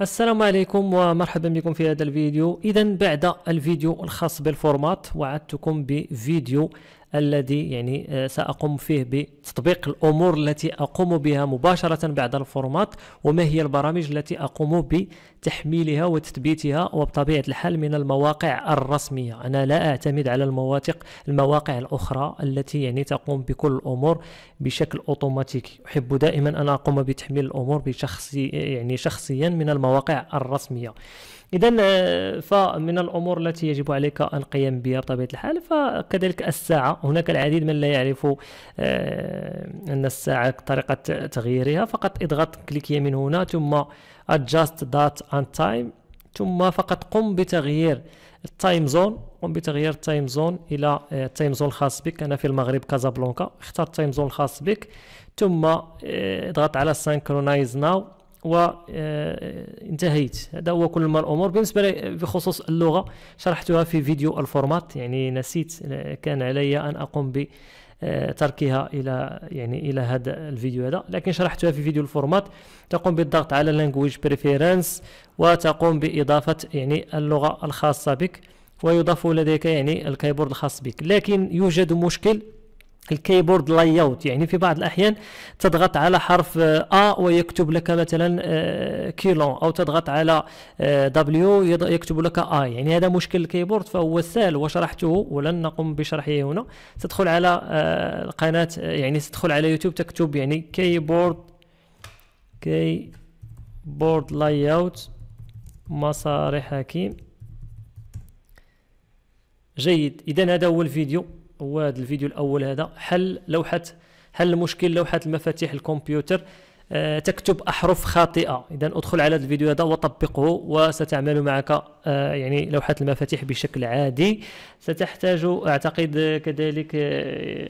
السلام عليكم ومرحبا بكم في هذا الفيديو اذا بعد الفيديو الخاص بالفورمات وعدتكم بفيديو الذي يعني آه، سأقوم فيه بتطبيق الأمور التي أقوم بها مباشرة بعد الفورمات وما هي البرامج التي أقوم بتحميلها وتثبيتها وبطبيعة الحال من المواقع الرسمية أنا لا أعتمد على المواثق المواقع الأخرى التي يعني تقوم بكل الأمور بشكل أوتوماتيكي أحب دائما أن أقوم بتحميل الأمور بشخصي يعني شخصيا من المواقع الرسمية اذا آه، فمن الامور التي يجب عليك القيام بها بطبيعه الحال فكذلك الساعه هناك العديد من لا يعرف آه، ان الساعه طريقه تغييرها فقط اضغط كليك يمين هنا ثم adjust that and time ثم فقط قم بتغيير التايم زون قم بتغيير التايم زون الى التايم زون الخاص بك انا في المغرب كازابلانكا اختار التايم زون الخاص بك ثم آه، اضغط على سينكرونايز ناو وانتهيت آه، هذا هو كل ما الامور بالنسبه لي آه، بخصوص اللغه شرحتها في فيديو الفورمات يعني نسيت آه، كان علي ان اقوم ب تركها الى يعني الى هذا الفيديو هذا لكن شرحتها في فيديو الفورمات تقوم بالضغط على لانجويج بريفيرنس وتقوم باضافه يعني اللغه الخاصه بك ويضاف لديك يعني الكيبورد الخاص بك لكن يوجد مشكل الكيبورد لاي اوت يعني في بعض الاحيان تضغط على حرف ا آه، ويكتب لك مثلا آه، كيلون او تضغط على دبليو آه، يكتب لك اي يعني هذا مشكل الكيبورد فهو سهل وشرحته ولن نقوم بشرحه هنا تدخل على القناه يعني تدخل على يوتيوب تكتب يعني كيبورد كيبورد لاي اوت مسار حكيم جيد اذا هذا هو الفيديو وهذا الفيديو الاول هذا حل لوحه حل مشكل لوحه المفاتيح الكمبيوتر أه تكتب احرف خاطئه اذا ادخل على هذا الفيديو هذا وطبقه وستعمل معك أه يعني لوحه المفاتيح بشكل عادي ستحتاج اعتقد كذلك أه,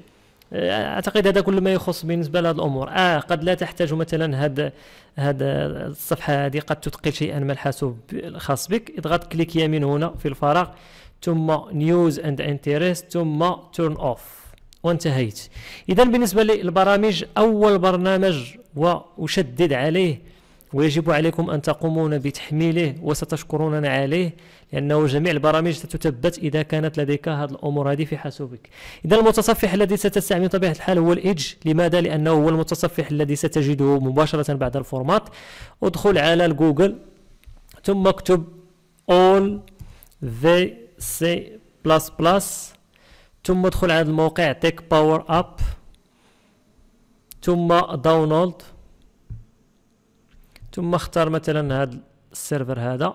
آه، اعتقد هذا كل ما يخص بالنسبه لهذه الامور اه قد لا تحتاج مثلا هذا هذا الصفحه هذه قد تثقل شيئا ما الحاسوب الخاص بك اضغط كليك يمين هنا في الفراغ ثم نيوز اند انتريست ثم تورن اوف وانتهيت اذا بالنسبه للبرامج اول برنامج واشدد عليه ويجب عليكم أن تقومون بتحميله وستشكروننا عليه لأنه جميع البرامج ستثبت إذا كانت لديك هذه الأمور هذه في حاسوبك إذا المتصفح الذي ستستعمل طبيعة الحال هو الايدج لماذا؟ لأنه هو المتصفح الذي ستجده مباشرة بعد الفورمات ادخل على جوجل ثم اكتب all the سي بلاس بلاس ثم ادخل على الموقع تيك باور اب ثم داونلود ثم اختار مثلا هذا السيرفر هذا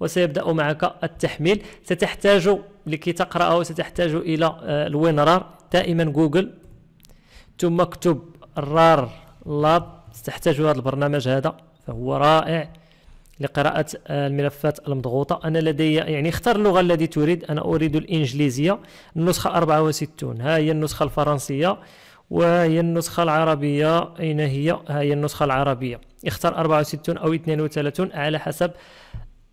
وسيبدا معك التحميل ستحتاج لكي تقراه ستحتاج الى آه، الوينرار دائما جوجل ثم اكتب رار لاب ستحتاج هذا البرنامج هذا فهو رائع لقراءة آه، الملفات المضغوطة أنا لدي يعني اختر اللغة التي تريد أنا أريد الإنجليزية النسخة 64 ها هي النسخة الفرنسية وهي النسخة العربية أين هي ها هي النسخة العربية اختر 64 أو 32 على حسب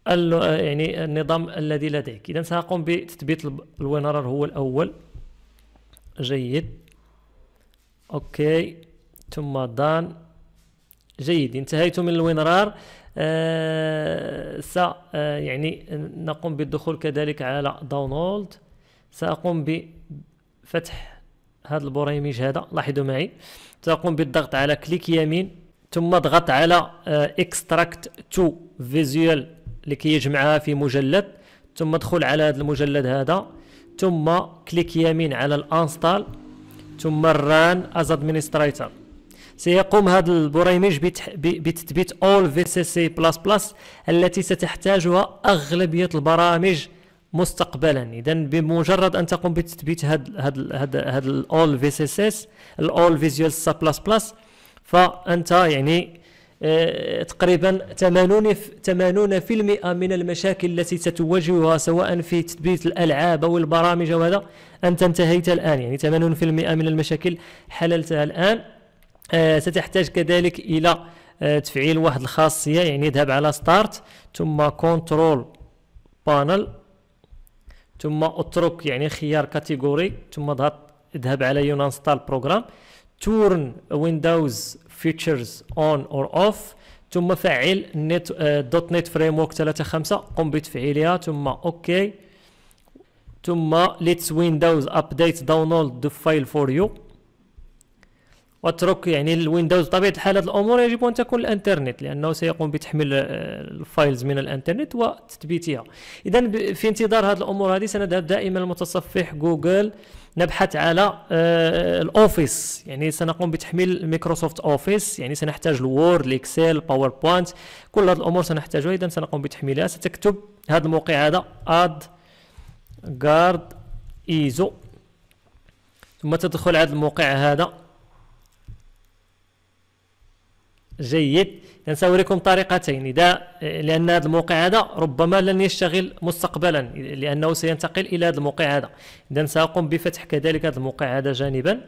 آه، يعني النظام الذي لديك إذا سأقوم بتثبيت الوينرر هو الأول جيد أوكي ثم دان جيد انتهيت من الوينرار آه، س آه، يعني نقوم بالدخول كذلك على داونلود سأقوم بفتح هذا البريمج هذا لاحظوا معي سأقوم بالضغط على كليك يمين ثم اضغط على اكستراكت تو فيزيوال لكي يجمعها في مجلد ثم ادخل على هذا المجلد هذا ثم كليك يمين على الانستال ثم الران از ادمنستريتور سيقوم هذا البرامج بتثبيت اول في سي سي بلس بلس التي ستحتاجها أغلبية البرامج مستقبلا اذا بمجرد ان تقوم بتثبيت هاد هاد هاد هاد الاول في سي سي الاول فيزيوال سا بلس بلس فانت يعني آه، تقريبا 80 80% من المشاكل التي ستواجهها سواء في تثبيت الالعاب او البرامج او هذا انت انتهيت الان يعني 80% من المشاكل حللتها الان آه، ستحتاج كذلك الى آه، تفعيل واحد الخاصيه يعني اذهب على ستارت ثم كنترول بانل ثم اترك يعني خيار كاتيجوري ثم اضغط اذهب على انستال بروجرام تورن ويندوز فيتشرز اون اور اوف ثم فعل نت دوت نت فريم ورك 5 قم بتفعيلها ثم اوكي ثم ليتس ويندوز ابديت داونلود ذا فايل فور يو واترك يعني الويندوز طبيعه الحال هذه الامور يجب ان تكون الانترنت لانه سيقوم بتحميل الفايلز من الانترنت وتثبيتها اذا في انتظار هذه الامور هذه سنذهب دائما لمتصفح جوجل نبحث على آه، الاوفيس يعني سنقوم بتحميل مايكروسوفت اوفيس يعني سنحتاج الوورد الاكسل باوربوينت كل هذه الامور سنحتاجها اذا سنقوم بتحميلها ستكتب هذا الموقع هذا اد جارد ايزو ثم تدخل على الموقع هذا جيد إذا طريقتين إذا لأن هذا الموقع هذا ربما لن يشتغل مستقبلا لأنه سينتقل إلى هذا الموقع هذا إذا سأقوم بفتح كذلك هذا الموقع هذا جانبا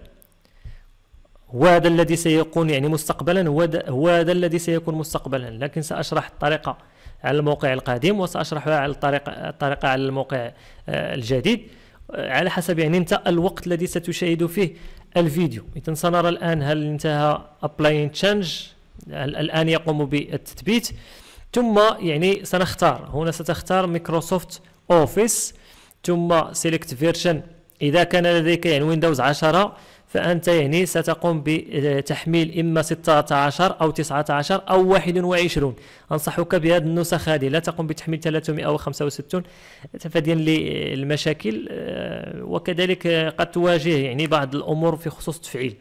وهذا الذي سيكون يعني مستقبلا هو هو هذا الذي سيكون مستقبلا لكن سأشرح الطريقة على الموقع القديم وسأشرحها على الطريقة الطريقة على الموقع آه، الجديد على حسب يعني انت الوقت الذي ستشاهد فيه الفيديو اذا سنرى الان هل انتهى ابلاين تشانج الان يقوم بالتثبيت ثم يعني سنختار هنا ستختار مايكروسوفت اوفيس ثم سيلكت فيرجن اذا كان لديك يعني ويندوز 10 فانت يعني ستقوم بتحميل اما 16 او 19 او 21 انصحك بهذه النسخ هذه لا تقوم بتحميل 365 تفاديا للمشاكل آه، وكذلك قد تواجه يعني بعض الامور في خصوص التفعيل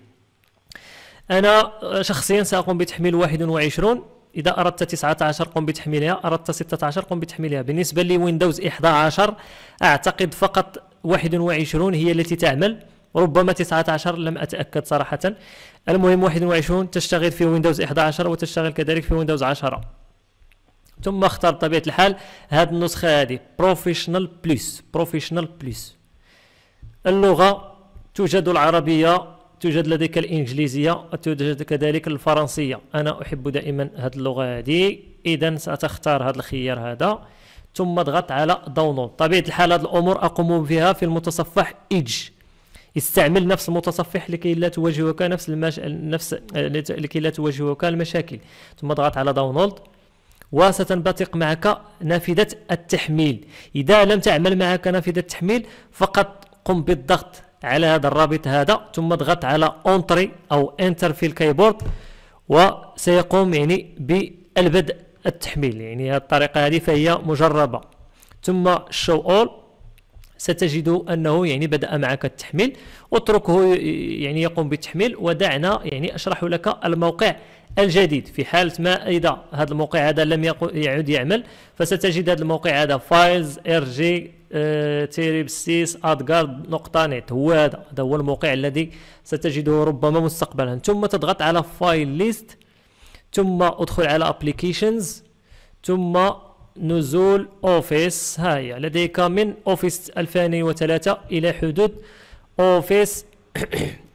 انا شخصيا ساقوم بتحميل 21 اذا اردت 19 قم بتحميلها اردت 16 قم بتحميلها بالنسبه لويندوز 11 اعتقد فقط 21 هي التي تعمل ربما 19 لم اتاكد صراحه المهم 21 تشتغل في ويندوز 11 وتشتغل كذلك في ويندوز 10 ثم اختار بطبيعه الحال هذه النسخه هذه بروفيشنال بلس بروفيشنال بلس اللغه توجد العربيه توجد لديك الانجليزيه توجد كذلك الفرنسيه انا احب دائما هذه اللغه هذه اذا ساتختار هذا الخيار هذا ثم اضغط على داونلود طبيعه الحال هذه الامور اقوم بها في المتصفح ايدج استعمل نفس المتصفح لكي لا تواجهك نفس المش... نفس لكي لا تواجهك المشاكل ثم اضغط على داونلود وستنبثق معك نافذه التحميل اذا لم تعمل معك نافذه التحميل فقط قم بالضغط على هذا الرابط هذا ثم اضغط على اونتري او انتر في الكيبورد وسيقوم يعني بالبدء التحميل يعني هذه الطريقه هذه فهي مجربه ثم شو اول ستجد انه يعني بدا معك التحميل اتركه يعني يقوم بالتحميل ودعنا يعني اشرح لك الموقع الجديد في حاله ما اذا هذا الموقع هذا لم يعد يعمل فستجد هذا الموقع هذا فايلز ار جي تيريبسيس ادغار نقطة نت هو هذا هذا هو الموقع الذي ستجده ربما مستقبلا ثم تضغط على فايل ليست ثم ادخل على ابليكيشنز ثم نزول اوفيس هي لديك من اوفيس 2003 الى حدود اوفيس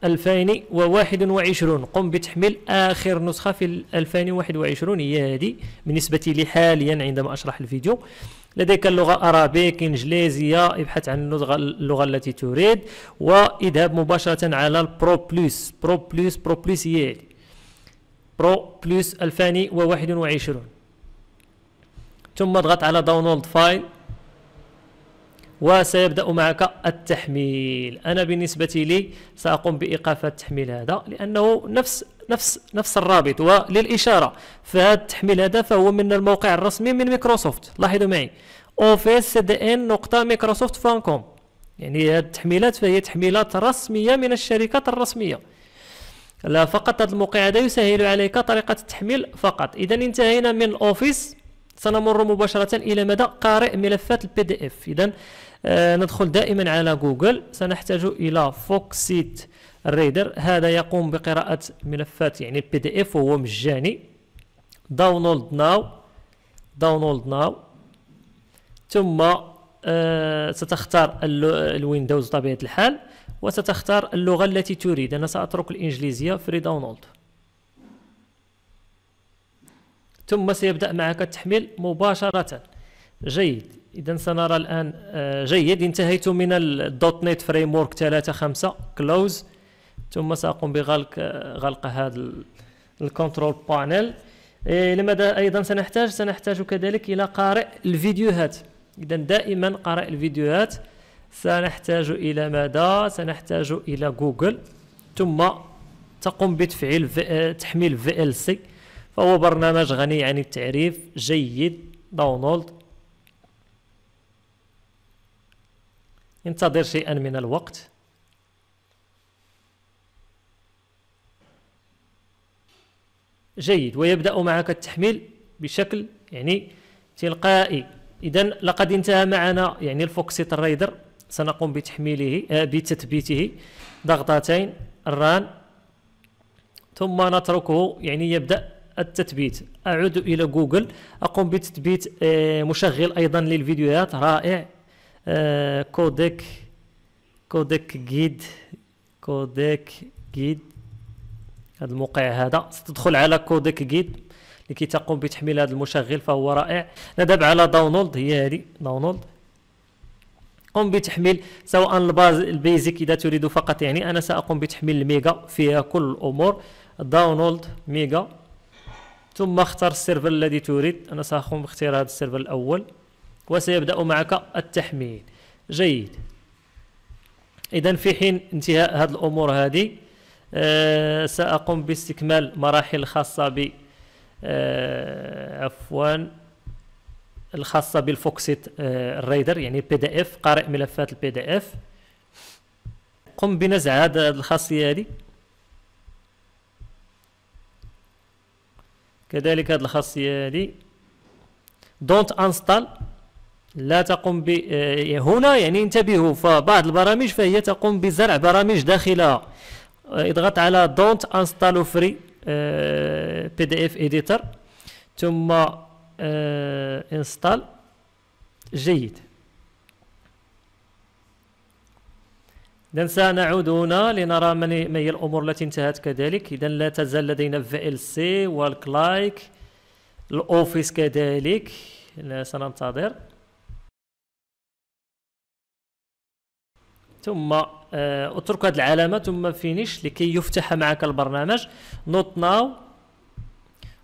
2021 قم بتحميل اخر نسخه في 2021 هي هذه بالنسبه لي حاليا عندما اشرح الفيديو لديك اللغة أرابيك إنجليزية ابحث عن اللغة, اللغة التي تريد واذهب مباشرة على البرو بلس برو بلس برو بلس هي برو بلس 2021 ثم اضغط على داونلود فايل وسيبدأ معك التحميل أنا بالنسبة لي سأقوم بإيقاف التحميل هذا لأنه نفس نفس نفس الرابط وللاشاره فهذا التحميل هذا فهو من الموقع الرسمي من مايكروسوفت لاحظوا معي اوفيس سي دي ان نقطه مايكروسوفت فان كوم يعني هذه التحميلات فهي تحميلات رسميه من الشركات الرسميه لا فقط هذا الموقع هذا يسهل عليك طريقه التحميل فقط اذا انتهينا من اوفيس سنمر مباشره الى مدى قارئ ملفات البي دي اف اذا آه ندخل دائما على جوجل سنحتاج الى فوكسيت الريدر هذا يقوم بقراءة ملفات يعني البي دي اف وهو مجاني داونلود ناو داونلود ناو ثم آه ستختار الويندوز بطبيعة الحال وستختار اللغة التي تريد أنا سأترك الإنجليزية فري داونلود ثم سيبدأ معك التحميل مباشرة جيد إذا سنرى الآن آه جيد انتهيت من الدوت نت فريم ورك 3 5 كلوز ثم ساقوم بغلق غلق هذا الكنترول بانل إيه، لماذا ايضا سنحتاج سنحتاج كذلك الى قارئ الفيديوهات اذا دائما قارئ الفيديوهات سنحتاج الى ماذا سنحتاج الى جوجل ثم تقوم بتفعيل آه، تحميل في ال سي فهو برنامج غني عن التعريف جيد داونلود انتظر شيئا من الوقت جيد ويبدأ معك التحميل بشكل يعني تلقائي إذا لقد انتهى معنا يعني الفوكسيت رايدر سنقوم بتحميله آه، بتثبيته ضغطتين الران ثم نتركه يعني يبدأ التثبيت أعود إلى جوجل أقوم بتثبيت آه، مشغل أيضا للفيديوهات رائع آه، كودك كودك جيد كودك جيد هذا الموقع هذا ستدخل على كودك جيد لكي تقوم بتحميل هذا المشغل فهو رائع ندب على داونلود هي هذه داونلود قم بتحميل سواء الباز البيزك اذا تريد فقط يعني انا ساقوم بتحميل الميجا فيها كل الامور داونلود ميجا ثم اختر السيرفر الذي تريد انا ساقوم باختيار هذا السيرفر الاول وسيبدا معك التحميل جيد اذا في حين انتهاء هذه الامور هذه آه، سأقوم باستكمال مراحل الخاصة ب آه، عفوا الخاصة بالفوكسيت آه، الريدر يعني البي دي اف قارئ ملفات البي دي اف قم بنزع هذه الخاصية هذه كذلك هذه الخاصية هذه دونت انستال لا تقوم ب هنا يعني انتبهوا فبعض البرامج فهي تقوم بزرع برامج داخلها اضغط آه، على don't install free بي دي اف اديتر ثم انستال آه، جيد إذا سنعود هنا لنرى ما هي الأمور التي انتهت كذلك إذا لا تزال لدينا VLC والكلايك الأوفيس كذلك سننتظر ثم آه، اترك هذه العلامه ثم فينيش لكي يفتح معك البرنامج نوت ناو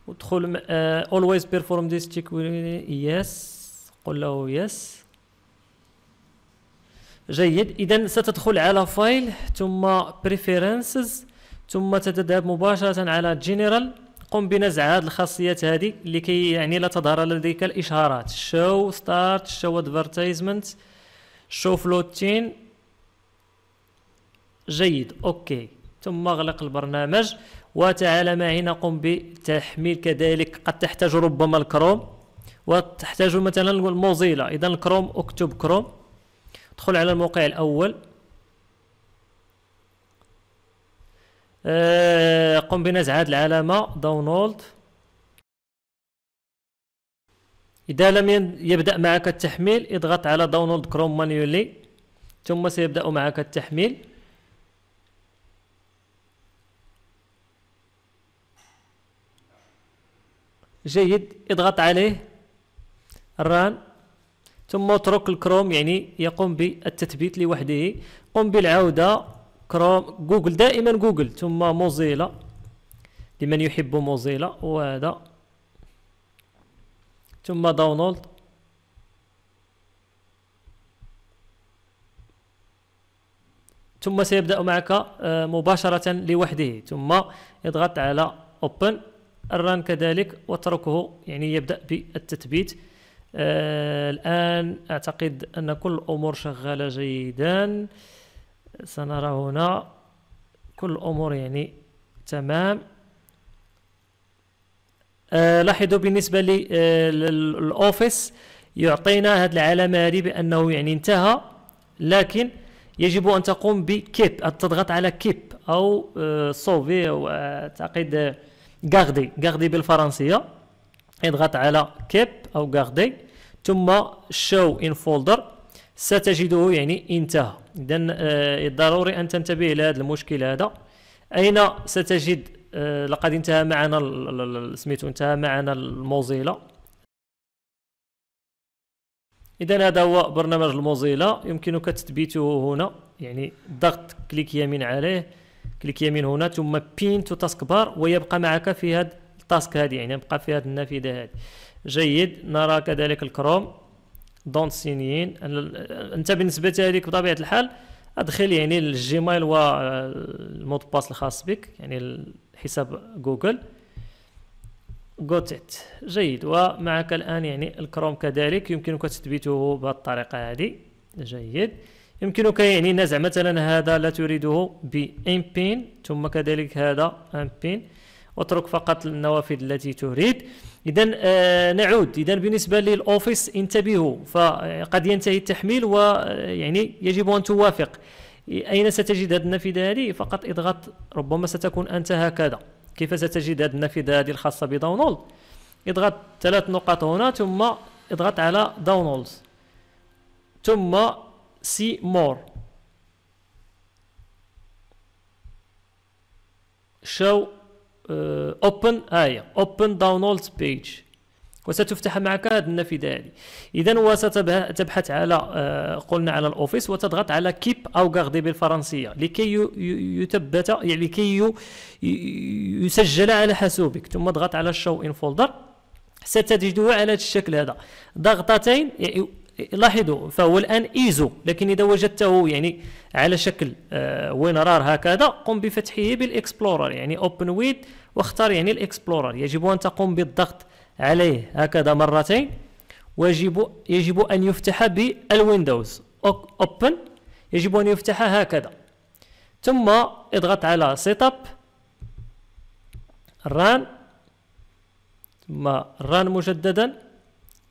ادخل اولويز بيرفورم ذيس تشيك يس قل له يس جيد اذا ستدخل على فايل ثم بريفيرنسز ثم تذهب مباشره على جنرال قم بنزع هذه الخاصيات هذه لكي يعني لا تظهر لديك الاشهارات شو ستارت شو ادفرتايزمنت شو فلوتين جيد أوكي ثم اغلق البرنامج ما معي قم بتحميل كذلك قد تحتاج ربما الكروم وتحتاج مثلا الموزيلا إذا الكروم اكتب كروم ادخل على الموقع الأول آه، قم بنزع هذه العلامة داونلود إذا لم يبدأ معك التحميل اضغط على داونلود كروم مانيولي ثم سيبدأ معك التحميل جيد اضغط عليه الران ثم اترك الكروم يعني يقوم بالتثبيت لوحده قم بالعودة كروم جوجل دائما جوجل ثم موزيلا لمن يحب موزيلا وهذا ثم داونلود ثم سيبدأ معك آه، مباشرة لوحده ثم اضغط على اوبن الران كذلك وتركه يعني يبدأ بالتثبيت آه الآن أعتقد أن كل الأمور شغالة جيدا سنرى هنا كل الأمور يعني تمام آه لاحظوا بالنسبة للأوفيس آه، يعطينا هذه العلامة هذه بأنه يعني انتهى لكن يجب أن تقوم بكيب تضغط على كيب أو آه، صوفي سوفي أو أعتقد غاردي غاردي بالفرنسيه اضغط على كيب او غاردي ثم شو ان فولدر ستجده يعني انتهى اذا آه، ضروري ان تنتبه الى هذا المشكل هذا اين ستجد آه، لقد انتهى معنا سميتو انتهى معنا الموزيلا اذا هذا هو برنامج الموزيلا يمكنك تثبيته هنا يعني ضغط كليك يمين عليه كليك يمين هنا ثم بين تو تاسك بار ويبقى معك في هذا التاسك هذه يعني يبقى في هذه النافذه هذه جيد نرى كذلك الكروم دونت سينيين انت بالنسبه لك بطبيعه الحال ادخل يعني الجيميل والمود باس الخاص بك يعني حساب جوجل جوتيت جيد ومعك الان يعني الكروم كذلك يمكنك تثبيته بهذه الطريقه هذه جيد يمكنك يعني نزع مثلا هذا لا تريده بإن بين ثم كذلك هذا أن بين اترك فقط النوافذ التي تريد اذا آه نعود اذا بالنسبه للاوفيس انتبهوا فقد ينتهي التحميل ويعني آه، يجب ان توافق اين ستجد هذه النافذه هذه فقط اضغط ربما ستكون انت هكذا كيف ستجد هذه النافذه هذه الخاصه بداونلود اضغط ثلاث نقاط هنا ثم اضغط على داونلود ثم see more show uh, open هي آية. open downloads page وستفتح معك هذا النافذة هذه إذا وستبحث على آه، قلنا على الأوفيس وتضغط على كيب أو غاردي بالفرنسية لكي يثبت يعني لكي يسجل على حاسوبك ثم اضغط على شو إن فولدر ستجده على الشكل هذا ضغطتين يعني لاحظوا فهو الان ايزو لكن اذا وجدته يعني على شكل آه، وينرار هكذا قم بفتحه بالاكسبلورر يعني اوبن ويد واختار يعني الاكسبلورر يجب ان تقوم بالضغط عليه هكذا مرتين ويجب يجب ان يفتح بالويندوز اوبن يجب ان يفتح هكذا ثم اضغط على سيت اب ران ثم ران مجددا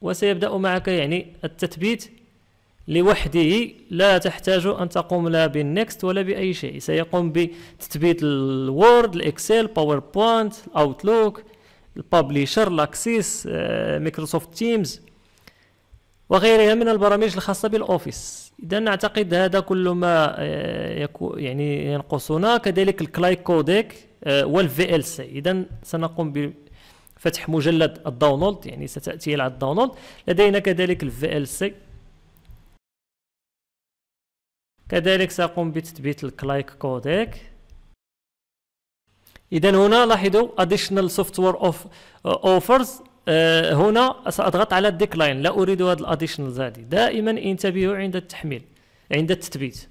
وسيبدأ معك يعني التثبيت لوحده لا تحتاج أن تقوم لا بالنكست ولا بأي شيء سيقوم بتثبيت الوورد الإكسل باوربوينت الأوتلوك البابليشر لاكسيس آه، مايكروسوفت تيمز وغيرها من البرامج الخاصة بالأوفيس إذا أعتقد هذا كل ما آه، يعني ينقصنا كذلك الكلاي آه، كوديك والفي ال سي إذا سنقوم فتح مجلد الداونلود يعني ستاتي على الداونلود لدينا كذلك الفي ال سي كذلك ساقوم بتثبيت الكلايك كوديك اذا هنا لاحظوا اديشنال سوفتوير اوف اوفرز هنا ساضغط على الديكلاين لا اريد هذا الاديشنالز هذه دائما انتبهوا عند التحميل عند التثبيت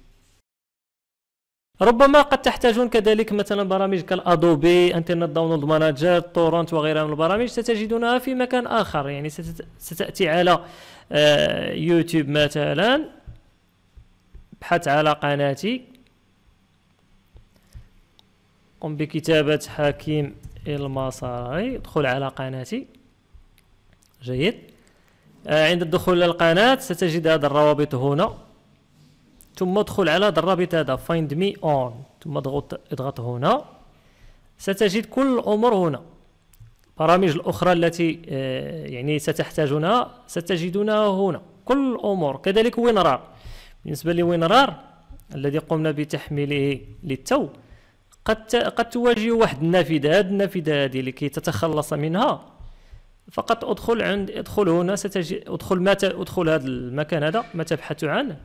ربما قد تحتاجون كذلك مثلا برامج كالادوبي انترنت داونلود مانجر تورنت وغيرها من البرامج ستجدونها في مكان اخر يعني ستاتي على آه، يوتيوب مثلا ابحث على قناتي قم بكتابة حكيم المصاري ادخل على قناتي جيد آه، عند الدخول للقناة ستجد هذا الروابط هنا ثم ادخل على هذا الرابط هذا فايند مي اون ثم اضغط اضغط هنا ستجد كل الامور هنا البرامج الاخرى التي آه، يعني ستحتاجونها ستجدونها هنا كل الامور كذلك وينرار بالنسبه لوينرار الذي قمنا بتحميله للتو قد قد تواجه واحد النافذه هذه النافذه هذه لكي تتخلص منها فقط ادخل عند ادخل هنا ستجد ادخل ما ادخل هذا المكان هذا ما تبحث عنه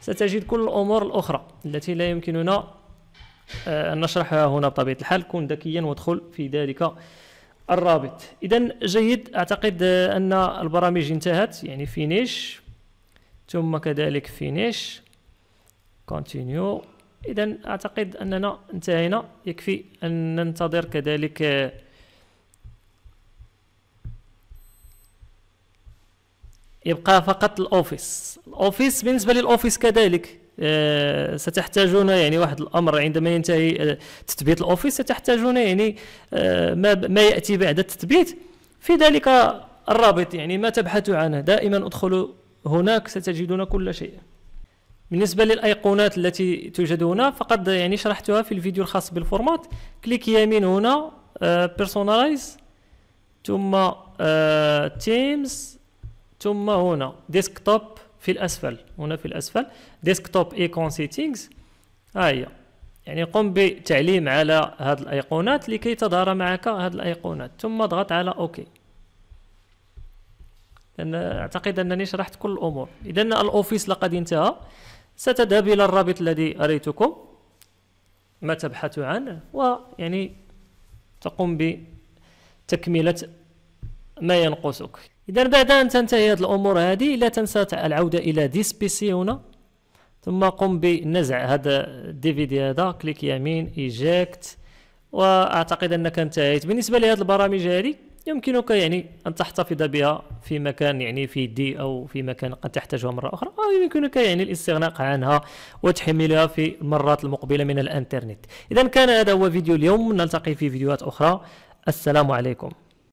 ستجد كل الأمور الأخرى التي لا يمكننا آه، أن نشرحها هنا بطبيعة الحال كن ذكيا وادخل في ذلك الرابط إذا جيد أعتقد أن البرامج انتهت يعني فينيش ثم كذلك فينيش كونتينيو إذا أعتقد أننا انتهينا يكفي أن ننتظر كذلك يبقى فقط الاوفيس الاوفيس بالنسبه للاوفيس كذلك آه، ستحتاجون يعني واحد الامر عندما ينتهي آه، تثبيت الاوفيس ستحتاجون يعني آه، ما ياتي بعد التثبيت في ذلك الرابط يعني ما تبحثوا عنه دائما ادخلوا هناك ستجدون كل شيء بالنسبه للايقونات التي توجد هنا فقد يعني شرحتها في الفيديو الخاص بالفورمات كليك يمين هنا بيرسوناليز ثم تيمز ثم هنا ديسكتوب في الاسفل هنا في الاسفل ديسكتوب ايكون سيتينغز ها هي يعني قم بتعليم على هذه الايقونات لكي تظهر معك هذه الايقونات ثم اضغط على اوكي لان اعتقد انني شرحت كل الامور اذا الاوفيس لقد انتهى ستذهب الى الرابط الذي اريتكم ما تبحث عنه ويعني تقوم بتكمله ما ينقصك اذا بعد ان تنتهي هذه الامور هذه لا تنسى العوده الى ديس بي سي هنا ثم قم بنزع هذا الدي في دي هذا كليك يمين ايجكت واعتقد انك انتهيت بالنسبه لهذه البرامج هذه يمكنك يعني ان تحتفظ بها في مكان يعني في دي او في مكان قد تحتاجها مره اخرى او يمكنك يعني الاستغناء عنها وتحملها في المرات المقبله من الانترنت اذا كان هذا هو فيديو اليوم نلتقي في فيديوهات اخرى السلام عليكم